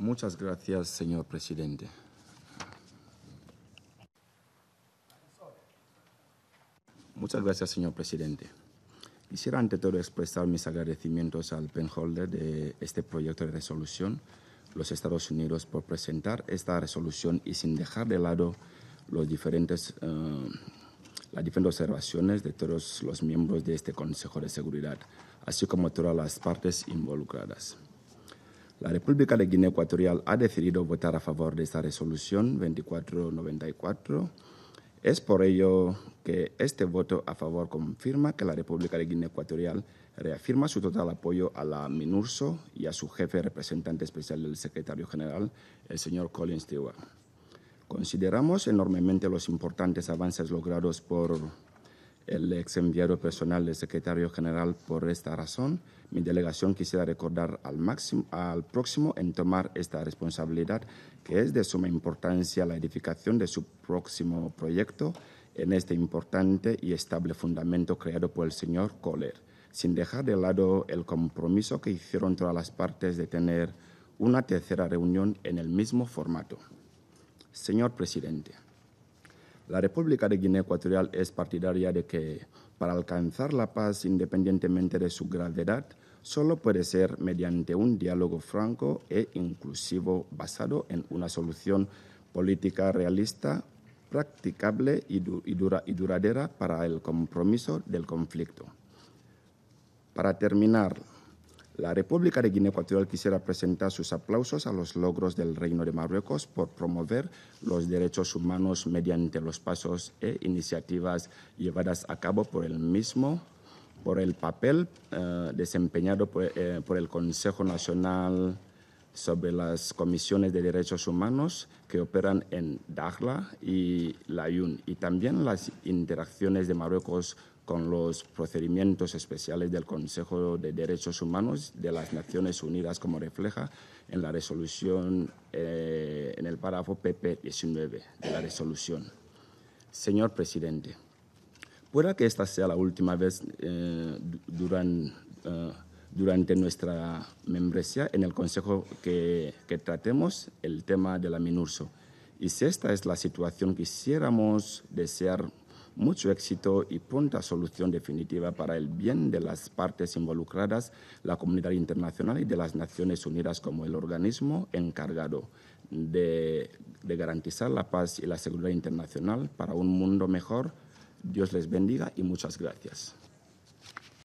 Muchas gracias, señor presidente. Muchas gracias, señor presidente. Quisiera ante todo expresar mis agradecimientos al penholder de este proyecto de resolución, los Estados Unidos, por presentar esta resolución y sin dejar de lado los diferentes, eh, las diferentes observaciones de todos los miembros de este Consejo de Seguridad, así como todas las partes involucradas. La República de Guinea Ecuatorial ha decidido votar a favor de esta resolución 2494. Es por ello que este voto a favor confirma que la República de Guinea Ecuatorial reafirma su total apoyo a la MINURSO y a su jefe representante especial del secretario general, el señor Colin Stewart. Consideramos enormemente los importantes avances logrados por el ex enviado personal del secretario general por esta razón. Mi delegación quisiera recordar al, al próximo en tomar esta responsabilidad, que es de suma importancia la edificación de su próximo proyecto en este importante y estable fundamento creado por el señor Kohler, sin dejar de lado el compromiso que hicieron todas las partes de tener una tercera reunión en el mismo formato. Señor presidente. La República de Guinea Ecuatorial es partidaria de que para alcanzar la paz independientemente de su gravedad, solo puede ser mediante un diálogo franco e inclusivo basado en una solución política realista, practicable y, duradera para el compromiso del conflicto. Para terminar, la República de Guinea Ecuatorial quisiera presentar sus aplausos a los logros del Reino de Marruecos por promover los derechos humanos mediante los pasos e iniciativas llevadas a cabo por el mismo, por el papel eh, desempeñado por, eh, por el Consejo Nacional sobre las comisiones de derechos humanos que operan en Dakhla y Layún, y también las interacciones de Marruecos con los procedimientos especiales del Consejo de Derechos Humanos de las Naciones Unidas, como refleja en la resolución, eh, en el párrafo PP19 de la resolución. Señor presidente, pueda que esta sea la última vez eh, durante. Eh, durante nuestra membresía en el consejo que, tratemos el tema de la MINURSO. Y si esta es la situación, quisiéramos desear mucho éxito y pronta solución definitiva para el bien de las partes involucradas, la comunidad internacional y de las Naciones Unidas como el organismo encargado de garantizar la paz y la seguridad internacional para un mundo mejor. Dios les bendiga y muchas gracias.